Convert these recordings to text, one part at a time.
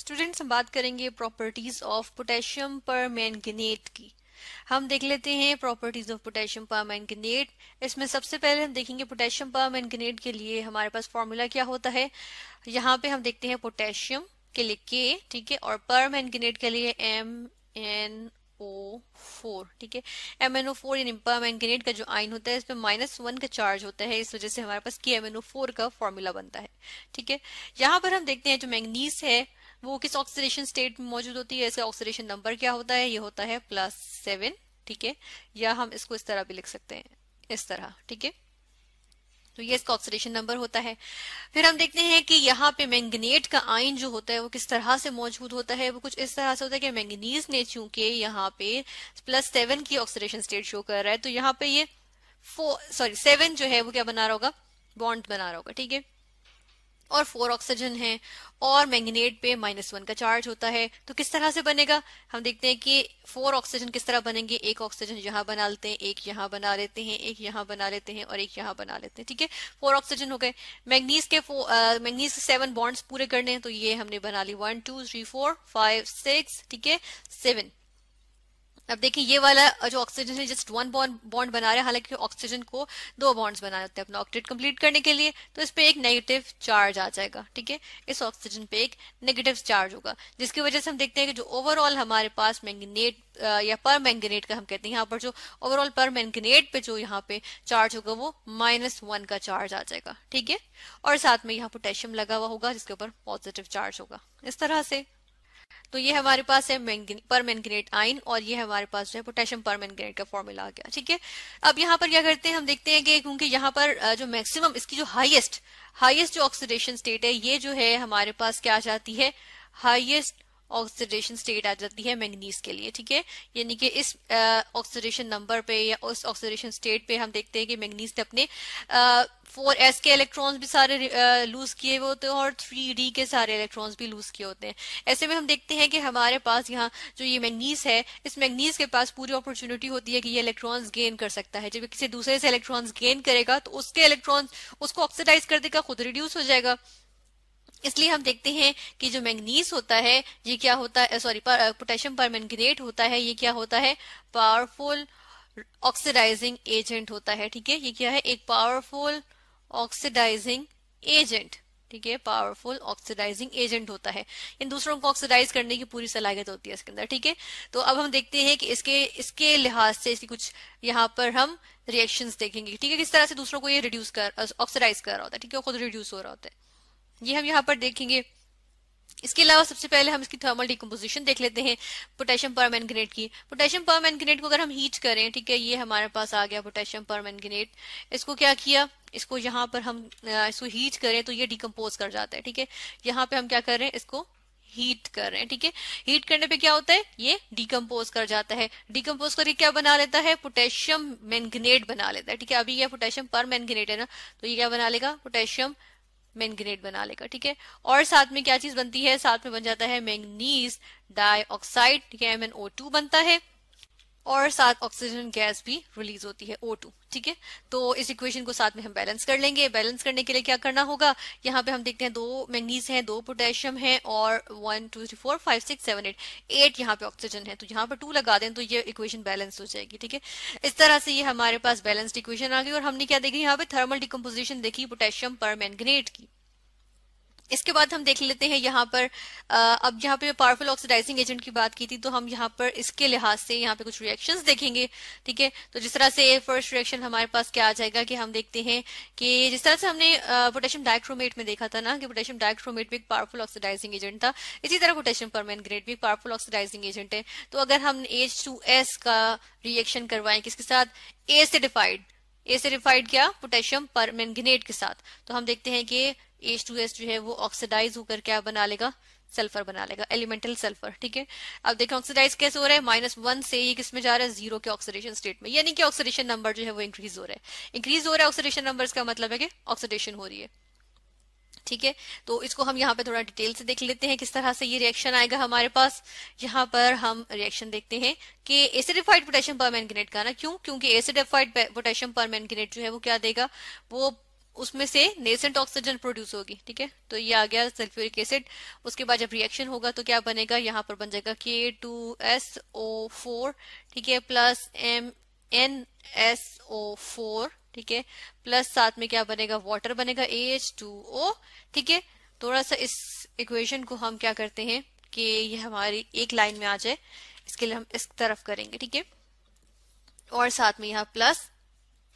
students हम बात करेंगे properties of potassium permanganate की हम देख लेते हैं properties of potassium permanganate इसमें सबसे पहले हम देखेंगे पोटेशियम पर मैंगनेट के लिए हमारे पास फॉर्मूला क्या होता है यहाँ पे हम देखते हैं पोटेशियम के लिए के ठीक है और पर मैंगनेट के लिए एम एन ओ फोर ठीक है एम एन ओ फोर यानी पर मैंगनेट का जो आइन होता है इसमें माइनस वन का चार्ज होता है इस वजह से हमारे पास के एम एन ओ फोर का फॉर्मूला बनता है ठीक है यहाँ पर हम देखते हैं जो मैंगनीज है वो किस ऑक्सीडेशन स्टेट में मौजूद होती है ऐसे ऑक्सीडेशन नंबर क्या होता है ये होता है प्लस सेवन ठीक है या हम इसको इस तरह भी लिख सकते हैं इस तरह ठीक है तो ये इसका ऑक्सीडेशन नंबर होता है फिर हम देखते हैं कि यहाँ पे मैंगनेट का आयन जो होता है वो किस तरह से मौजूद होता है वो कुछ इस तरह से होता है कि मैंगनीज ने चूंकि यहाँ पे प्लस सेवन की ऑक्सीडेशन स्टेट शो कर रहा है तो यहाँ पे ये फोर सॉरी सेवन जो है वो क्या बना रहा होगा बॉन्ड बना रहा होगा ठीक है और फोर ऑक्सीजन है और मैंगनेट पे माइनस वन का चार्ज होता है तो किस तरह से बनेगा हम देखते हैं कि फोर ऑक्सीजन किस तरह बनेंगे एक ऑक्सीजन यहाँ बना लेते हैं एक यहाँ बना लेते हैं एक यहाँ बना लेते हैं और एक यहाँ बना लेते हैं ठीक है फोर ऑक्सीजन हो गए मैग्नीज के मैग्नीज uh, के सेवन बॉन्ड्स पूरे करने हैं तो ये हमने बना ली one two three four five six ठीक है सेवन अब देखिए ये वाला जो ऑक्सीजन है जस्ट वन बॉन्ड बॉन्ड बना रहा है हालांकि ऑक्सीजन को दो बॉन्ड्स बनाए होते हैं अपना ऑक्टेट कंप्लीट करने के लिए तो इस पे एक नेगेटिव चार्ज आ जाएगा ठीक है इस ऑक्सीजन पे एक नेगेटिव चार्ज होगा जिसकी वजह से हम देखते हैं कि जो ओवरऑल हमारे पास मैंगनेट या पर मैंगनेट का हम कहते हैं यहाँ पर जो ओवरऑल पर मैंगनेट पे जो यहाँ पे चार्ज होगा वो माइनस वन का चार्ज आ जाएगा ठीक है और साथ में यहाँ पोटेशियम लगा हुआ होगा जिसके ऊपर पॉजिटिव चार्ज होगा इस तरह से तो ये हमारे पास है पर मैंगनेट आइन और ये हमारे पास जो है पोटेशियम पर मैंगनेट का फॉर्मूला आ गया ठीक है अब यहाँ पर क्या करते हैं हम देखते हैं कि क्योंकि यहाँ पर जो मैक्सिमम इसकी जो हाईएस्ट हाईएस्ट जो ऑक्सीडेशन स्टेट है ये जो है हमारे पास क्या आ जाती है हाइएस्ट ऑक्सीडेशन स्टेट आ जाती है मैंगनीज के लिए ठीक है यानी कि इस ऑक्सीडेशन नंबर पे या उस ऑक्सीडेशन स्टेट पे हम देखते हैं कि मैंगनीज ने अपने फोर एस के इलेक्ट्रॉन्स भी सारे लूज किए हुए होते हैं और थ्री डी के सारे इलेक्ट्रॉन्स भी लूज किए होते हैं ऐसे में हम देखते हैं कि हमारे पास यहाँ जो ये मैग्नीज है इस मैंगनीज के पास पूरी अपॉर्चुनिटी होती है कि ये इलेक्ट्रॉन्स गेन कर सकता है जब किसी दूसरे से इलेक्ट्रॉन्स गेन करेगा तो उसके इलेक्ट्रॉन्स उसको ऑक्सीडाइज कर देगा खुद रिड्यूस हो जाएगा इसलिए हम देखते हैं कि जो मैंगनीज होता है ये क्या होता है सॉरी पोटेशियम पर मैंगनेट होता है ये क्या होता है पावरफुल ऑक्सीडाइजिंग एजेंट होता है ठीक है ये क्या है एक पावरफुल ऑक्सीडाइजिंग एजेंट ठीक है पावरफुल ऑक्सीडाइजिंग एजेंट होता है इन दूसरों को ऑक्सीडाइज करने की पूरी सलाहियत होती है इसके अंदर ठीक है तो अब हम देखते हैं कि इसके इसके लिहाज से इसकी कुछ यहाँ पर हम रिएक्शंस देखेंगे ठीक है किस तरह से दूसरों को ये रिड्यूस कर ऑक्सीडाइज कर रहा होता है ठीक है खुद रिड्यूस हो रहा होता है ये हम यहाँ पर देखेंगे इसके अलावा सबसे पहले हम इसकी थर्मल डिकम्पोजिशन देख लेते हैं पोटेशियम पर की पोटेशियम पर को अगर हम हीट करें ठीक है ये हमारे पास आ गया पोटेशियम पर इसको क्या किया इसको यहाँ पर हम इसको हीट करें तो ये डिकम्पोज कर जाता है ठीक है यहाँ पे हम क्या कर रहे हैं इसको हीट कर रहे हैं ठीक है हीट करने पे क्या होता है ये डिकम्पोज कर जाता है डिकम्पोज करके क्या बना लेता है पोटेशियम मैंगनेट बना लेता है ठीक है अभी यह पोटेशियम पर मैंगनेट है ना तो ये क्या बना लेगा पोटेशियम मैंगनेट बना लेगा ठीक है और साथ में क्या चीज बनती है साथ में बन जाता है मैंगनीज डाइऑक्साइड ठीक है एम बनता है और साथ ऑक्सीजन गैस भी रिलीज होती है ओ टू ठीक है तो इस इक्वेशन को साथ में हम बैलेंस कर लेंगे बैलेंस करने के लिए क्या करना होगा यहाँ पे हम देखते हैं दो मैग्नीज हैं दो पोटेशियम है और one two three four five six seven eight eight यहाँ पे ऑक्सीजन है तो यहाँ पर टू लगा दें तो ये इक्वेशन बैलेंस हो जाएगी ठीक है इस तरह से ये हमारे पास बैलेंस्ड इक्वेशन आ गई और हमने क्या देखी यहाँ पे थर्मल डिकम्पोजिशन देखी पोटेशियम पर मैंगनेट की इसके बाद हम देख लेते हैं यहाँ पर अब यहाँ पे पावरफुल ऑक्सीडाइजिंग एजेंट की बात की थी तो हम यहाँ पर इसके लिहाज से यहाँ पे कुछ रिएक्शन देखेंगे ठीक है तो जिस तरह से फर्स्ट रिएक्शन हमारे पास क्या आ जाएगा कि हम देखते हैं कि जिस तरह से हमने पोटेशियम डायक्रोमेट में देखा था ना कि पोटेशियम डायक्रोमेट भी एक पावरफुल ऑक्सीडाइजिंग एजेंट था इसी तरह पोटेशियम परमेनग्रेट भी पावरफुल ऑक्सीडाइजिंग एजेंट है तो अगर हम एच टू एस का रिएक्शन करवाएं किसके साथ एसिडिफाइड एसिडिफाइड क्या पोटेशियम परमेंगनेट के साथ तो हम देखते हैं कि एच टू एस जो है वो ऑक्सीडाइज होकर क्या बना लेगा सल्फर बना लेगा एलिमेंटल सल्फर ठीक है अब देखें ऑक्सीडाइज कैसे हो रहा है माइनस वन से ये किसमें जा रहा है जीरो के ऑक्सीडेशन स्टेट में यानी कि ऑक्सीडेशन नंबर जो है वो इंक्रीज हो रहा है इंक्रीज हो रहा है ऑक्सीडेशन नंबर का मतलब है कि ऑक्सीडेशन हो रही है ठीक है तो इसको हम यहाँ पे थोड़ा डिटेल से देख लेते हैं किस तरह से ये रिएक्शन आएगा हमारे पास यहाँ पर हम रिएक्शन देखते हैं कि एसिडिफाइड पोटेशियम पर मैंगनेट का ना क्यों क्योंकि एसिडिफाइड पोटेशियम पर मैंगनेट जो है वो क्या देगा वो उसमें से नेसेंट ऑक्सीजन प्रोड्यूस होगी ठीक है तो ये आ गया सल्फ्यूरिक एसिड उसके बाद जब रिएक्शन होगा तो क्या बनेगा यहाँ पर बन जाएगा के टू एस ओ फोर ठीक है plus M N S O four ठीक है प्लस साथ में क्या बनेगा वाटर बनेगा ए एच टू ओ ठीक है थोड़ा सा इस इक्वेशन को हम क्या करते हैं कि ये हमारी एक लाइन में आ जाए इसके लिए हम इस तरफ करेंगे ठीक है और साथ में यहाँ प्लस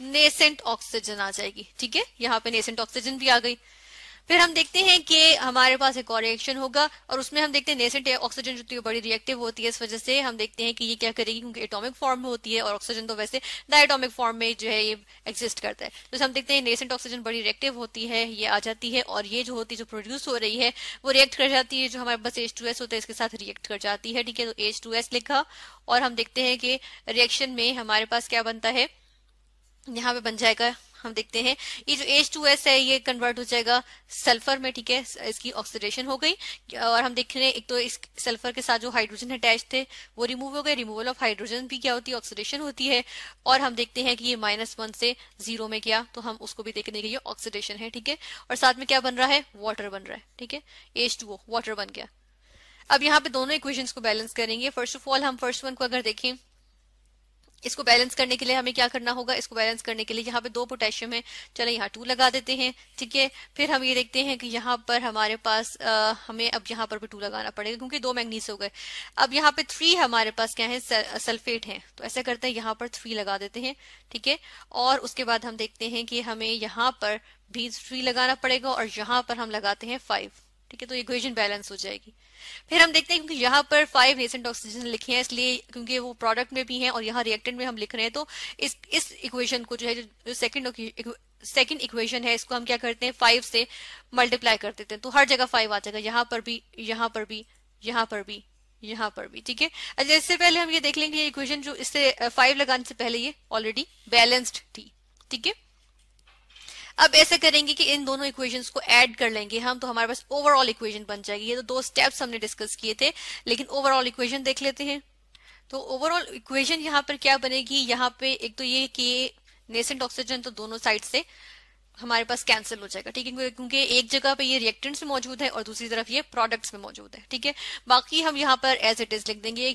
नेसेंट ऑक्सीजन आ जाएगी ठीक है यहाँ पे नेसेंट ऑक्सीजन भी आ गई फिर हम देखते हैं कि हमारे पास एक और रिएक्शन होगा और उसमें हम देखते हैं नेसेंट ऑक्सीजन जो है बड़ी रिएक्टिव होती है इस वजह से हम देखते हैं कि ये क्या करेगी क्योंकि एटॉमिक फॉर्म में होती है और ऑक्सीजन तो वैसे डायटोमिक फॉर्म में जो है ये एग्जिस्ट करता है तो हम देखते हैं नेसेंट ऑक्सीजन बड़ी रिएक्टिव होती है ये आ जाती है और ये जो होती है जो प्रोड्यूस हो रही है वो रिएक्ट कर जाती है जो हमारे पास एच होता है इसके साथ रिएक्ट कर जाती है ठीक है तो एच लिखा और हम देखते हैं कि रिएक्शन में हमारे पास क्या बनता है यहाँ पे बन जाएगा हम देखते हैं ये जो एच टू एस है ये कन्वर्ट हो जाएगा सल्फर में ठीक है इसकी ऑक्सीडेशन हो गई और हम देख रहे हैं एक तो इस सल्फर के साथ जो हाइड्रोजन अटैच थे वो रिमूव हो गए रिमूवल ऑफ हाइड्रोजन भी क्या होती है ऑक्सीडेशन होती है और हम देखते हैं कि ये माइनस वन से जीरो में क्या तो हम उसको भी देखने के लिए ऑक्सीडेशन है ठीक है और साथ में क्या बन रहा है वाटर बन रहा है ठीक है एच टू ओ वाटर बन गया अब यहाँ पे दोनों इक्वेशन को बैलेंस करेंगे फर्स्ट ऑफ ऑल हम फर्स्ट वन को अगर देखें इसको बैलेंस करने के लिए हमें क्या करना होगा इसको बैलेंस करने के लिए यहाँ पे दो पोटेशियम है चलो यहाँ टू लगा देते हैं ठीक है फिर हम ये देखते हैं कि यहाँ पर हमारे पास आ, हमें अब यहाँ पर भी टू लगाना पड़ेगा क्योंकि दो मैग्नीस हो गए अब यहाँ पे थ्री हमारे पास क्या है सल्फेट है तो ऐसा करते हैं यहाँ पर थ्री लगा देते हैं ठीक है और उसके बाद हम देखते हैं कि हमें यहाँ पर भी थ्री लगाना पड़ेगा और यहाँ पर हम लगाते हैं फाइव ठीक है तो इक्वेशन बैलेंस हो जाएगी फिर हम देखते हैं क्योंकि यहाँ पर फाइव रेसेंट ऑक्सीजन लिखे हैं इसलिए क्योंकि वो प्रोडक्ट में भी हैं और यहाँ रिएक्टेंट में हम लिख रहे हैं तो इस इस इक्वेशन को जो है जो सेकंड सेकंड इक्वेशन है इसको हम क्या करते हैं फाइव से मल्टीप्लाई कर देते हैं तो हर जगह फाइव आ जाएगा यहाँ पर भी यहाँ पर भी यहाँ पर भी यहाँ पर भी ठीक है अच्छा इससे पहले हम ये देख लेंगे इक्वेशन जो इससे फाइव लगाने से पहले ये ऑलरेडी बैलेंस्ड थी ठीक है अब ऐसा करेंगे कि इन दोनों इक्वेशंस को ऐड कर लेंगे हम तो हमारे पास ओवरऑल इक्वेशन बन जाएगी ये तो दो स्टेप्स हमने डिस्कस किए थे लेकिन ओवरऑल इक्वेशन देख लेते हैं तो ओवरऑल इक्वेशन यहाँ पर क्या बनेगी यहाँ पे एक तो ये कि नेसेंट ऑक्सीजन तो दोनों साइड से हमारे पास कैंसिल हो जाएगा ठीक है क्योंकि एक जगह पे ये रिएक्टेंट्स में मौजूद है और दूसरी तरफ ये प्रोडक्ट्स में मौजूद है ठीक है बाकी हम यहाँ पर एज इट इज लिख देंगे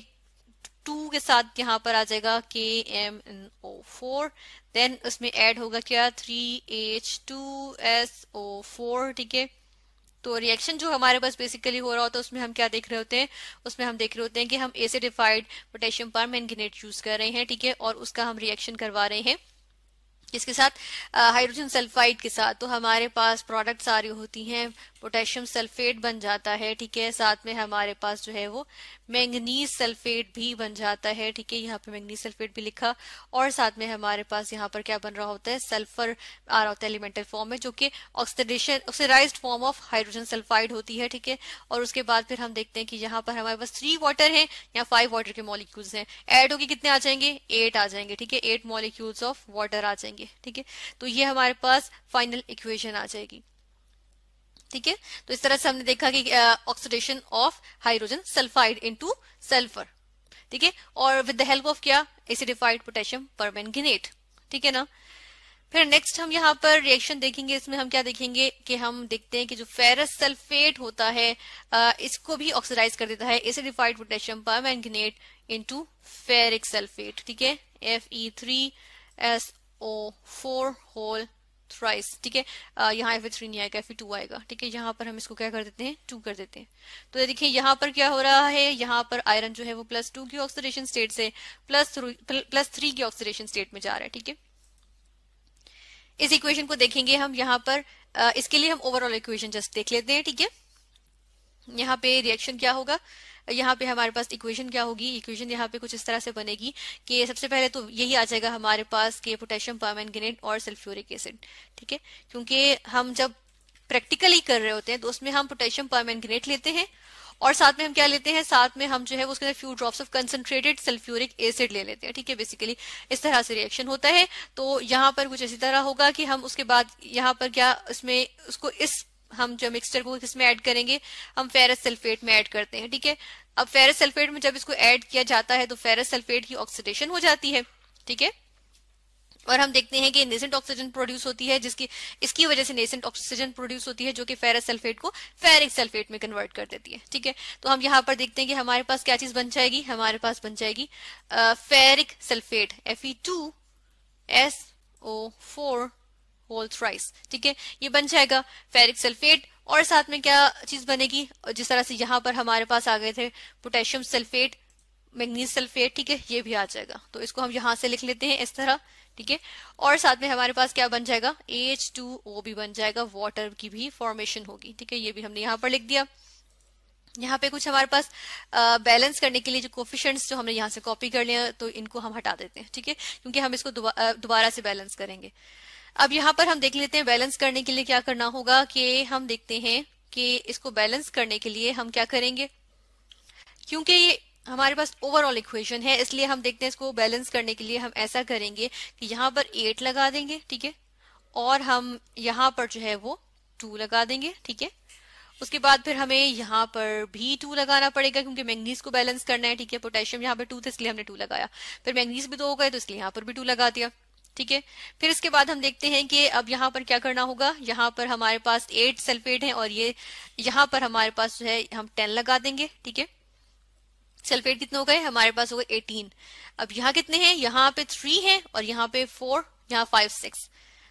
टू के साथ यहाँ पर आ जाएगा K M N O four then उसमें ऐड होगा क्या three H two S O four ठीक है तो रिएक्शन जो हमारे पास बेसिकली हो रहा होता है उसमें हम क्या देख रहे होते हैं उसमें हम देख रहे होते हैं कि हम acidified potassium permanganate use कर रहे हैं ठीक है और उसका हम रिएक्शन करवा रहे हैं किसके साथ हाइड्रोजन सल्फाइड के साथ तो हमारे पास प्रोडक्ट सारी होती हैं पोटेशियम सल्फेट बन जाता है ठीक है साथ में हमारे पास जो है वो मैंगनीज सल्फेट भी बन जाता है ठीक है यहाँ पे मैंगनीज सल्फेट भी लिखा और साथ में हमारे पास यहाँ पर क्या बन रहा होता है सल्फर आ रहा होता है एलिमेंटल फॉर्म में जो कि oxidation oxidise form of hydrogen sulphide होती है ठीक है और उसके बाद फिर हम देखते हैं कि यहाँ पर हमारे पास थ्री वाटर है यहाँ फाइव वाटर के मॉलिक्यूल्स हैं एड होके कितने आ जाएंगे एट आ जाएंगे ठीक है एट मॉलिक्यूल्स ऑफ वाटर आ जाएंगे चाहिए ठीक है तो ये हमारे पास फाइनल इक्वेशन आ जाएगी ठीक है तो इस तरह से हमने देखा कि oxidation of hydrogen sulphide into sulphur ठीक है और विद द हेल्प ऑफ क्या एसिडिफाइड पोटेशियम परमेंगनेट ठीक है ना फिर नेक्स्ट हम यहाँ पर रिएक्शन देखेंगे इसमें हम क्या देखेंगे कि हम देखते हैं कि जो फेरस सल्फेट होता है इसको भी ऑक्सीडाइज कर देता है acidified potassium permanganate into ferric sulphate ठीक है F E three S O four whole thrice ठीक है uh, यहाँ एफ थ्री नहीं आएगा एफ टू आएगा ठीक है यहाँ पर हम इसको क्या कर देते हैं टू कर देते हैं तो देखिए यहाँ पर क्या हो रहा है यहाँ पर आयरन जो है वो प्लस टू की ऑक्सीडेशन स्टेट से प्लस प्लस थ्री की ऑक्सीडेशन स्टेट में जा रहा है ठीक है इस इक्वेशन को देखेंगे हम यहाँ पर uh, इसके लिए हम ओवरऑल इक्वेशन जस्ट देख लेते हैं ठीक है यहाँ पे रिएक्शन क्या होगा यहाँ पे हमारे पास इक्वेशन क्या होगी इक्वेशन यहाँ पे कुछ इस तरह से बनेगी कि सबसे पहले तो यही आ जाएगा हमारे पास के पोटेशियम परमैंगनेट और सल्फ्यूरिक एसिड ठीक है क्योंकि हम जब प्रैक्टिकली कर रहे होते हैं तो उसमें हम पोटेशियम परमैंगनेट लेते हैं और साथ में हम क्या लेते हैं साथ में हम जो है उसके अंदर few drops of concentrated sulphuric acid ले लेते हैं ठीक है बेसिकली इस तरह से रिएक्शन होता है तो यहाँ पर कुछ इसी तरह होगा कि हम उसके बाद यहाँ पर क्या इसमें उसको इस हम जो मिक्सचर को किसमें ऐड करेंगे हम फेरस सल्फेट में ऐड करते हैं ठीक है अब फेरस सल्फेट में जब इसको ऐड किया जाता है तो फेरस सल्फेट की ऑक्सीडेशन हो जाती है ठीक है और हम देखते हैं कि नेसेंट ऑक्सीजन प्रोड्यूस होती है जिसकी इसकी वजह से नेसेंट ऑक्सीजन प्रोड्यूस होती है जो कि फेरस सल्फेट को फेरिक सल्फेट में कन्वर्ट कर देती है ठीक है तो हम यहाँ पर देखते हैं कि हमारे पास क्या चीज बन जाएगी हमारे पास बन जाएगी ferric sulphate F E two S O four whole thrice ठीक है ये बन जाएगा फेरिक सल्फेट और साथ में क्या चीज बनेगी जिस तरह से यहां पर हमारे पास आ गए थे पोटेशियम सल्फेट मैग्नीज सल्फेट ठीक है ये भी आ जाएगा तो इसको हम यहां से लिख लेते हैं इस तरह ठीक है और साथ में हमारे पास क्या बन जाएगा एच टू ओ भी बन जाएगा वाटर की भी फॉर्मेशन होगी ठीक है ये भी हमने यहां पर लिख दिया यहाँ पे कुछ हमारे पास बैलेंस करने के लिए जो कोफिशंट्स जो हमने यहाँ से कॉपी कर लिया तो इनको हम हटा देते हैं ठीक है क्योंकि हम इसको दोबारा से बैलेंस करेंगे अब यहां पर हम देख लेते हैं बैलेंस करने के लिए क्या करना होगा कि हम देखते हैं कि इसको बैलेंस करने के लिए हम क्या करेंगे क्योंकि ये हमारे पास ओवरऑल इक्वेशन है इसलिए हम देखते हैं इसको बैलेंस करने के लिए हम ऐसा करेंगे कि यहां पर एट लगा देंगे ठीक है और हम यहां पर जो है वो टू लगा देंगे ठीक है उसके बाद फिर हमें यहां पर भी टू लगाना पड़ेगा क्योंकि मैंगनीज को बैलेंस करना है ठीक है पोटेशियम यहां पर टू था इसलिए हमने टू लगाया फिर मैंगनीज भी दो हो गए तो इसलिए यहां पर भी टू लगा दिया ठीक है फिर इसके बाद हम देखते हैं कि अब यहाँ पर क्या करना होगा यहाँ पर हमारे पास एट सल्फेट है और ये यहाँ पर हमारे पास जो है हम टेन लगा देंगे ठीक है सल्फेट कितने हो गए हमारे पास हो गए एटीन अब यहाँ कितने हैं यहाँ पे थ्री है और यहाँ पे फोर यहाँ फाइव सिक्स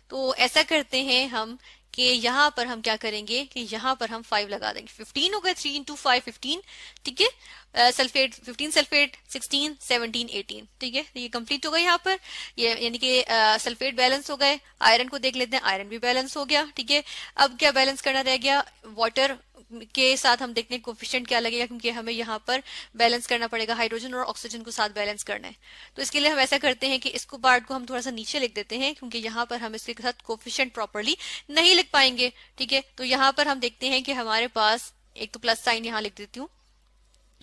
तो ऐसा करते हैं हम कि यहाँ पर हम क्या करेंगे कि यहाँ पर हम फाइव लगा देंगे फिफ्टीन हो गए थ्री इंटू फाइव फिफ्टीन ठीक है sulphate fifteen sulphate sixteen seventeen eighteen ठीक है तो ये कंप्लीट हो गए यहाँ पर ये यानी कि सल्फेट बैलेंस हो गए आयरन को देख लेते हैं आयरन भी बैलेंस हो गया ठीक है अब क्या बैलेंस करना रह गया वाटर के साथ हम देखने कोफिशियंट क्या लगेगा क्योंकि हमें यहाँ पर बैलेंस करना पड़ेगा हाइड्रोजन और ऑक्सीजन को साथ बैलेंस करना है तो इसके लिए हम ऐसा करते हैं कि इसको पार्ट को हम थोड़ा सा नीचे लिख देते हैं क्योंकि यहाँ पर हम इसके साथ कोफिशेंट प्रॉपरली नहीं लिख पाएंगे ठीक है तो यहाँ पर हम देखते हैं कि हमारे पास एक तो प्लस साइन यहाँ लिख देती हूँ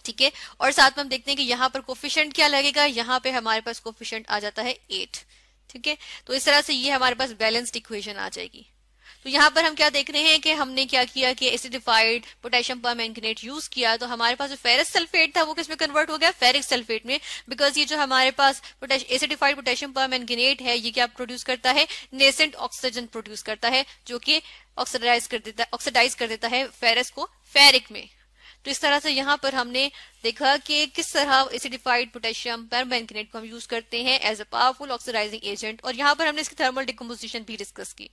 ठीक है और साथ में हम देखते हैं कि यहाँ पर कोफिशियंट क्या लगेगा यहाँ पे हमारे पास कोफिशियंट आ जाता है एट ठीक है तो इस तरह से ये हमारे पास बैलेंस्ड इक्वेशन आ जाएगी तो यहाँ पर हम क्या देख रहे हैं कि हमने क्या किया कि एसिडिफाइड पोटेशियम परमैंगनेट यूज किया तो हमारे पास जो फेरस सल्फेट था वो किसमें कन्वर्ट हो गया फेरिक सल्फेट में बिकॉज ये जो हमारे पास एसिडिफाइड पोटेशियम परमैंगनेट है ये क्या प्रोड्यूस करता है नेसेंट ऑक्सीजन प्रोड्यूस करता है जो कि ऑक्सीडाइज कर देता है ऑक्सीडाइज कर देता है फेरस को फेरिक में तो इस तरह से यहाँ पर हमने देखा कि किस तरह एसिडिफाइड पोटेशियम परमैंगनेट को हम यूज करते हैं as a powerful oxidising agent और यहाँ पर हमने इसकी थर्मल डिकम्पोजिशन भी डिस्कस की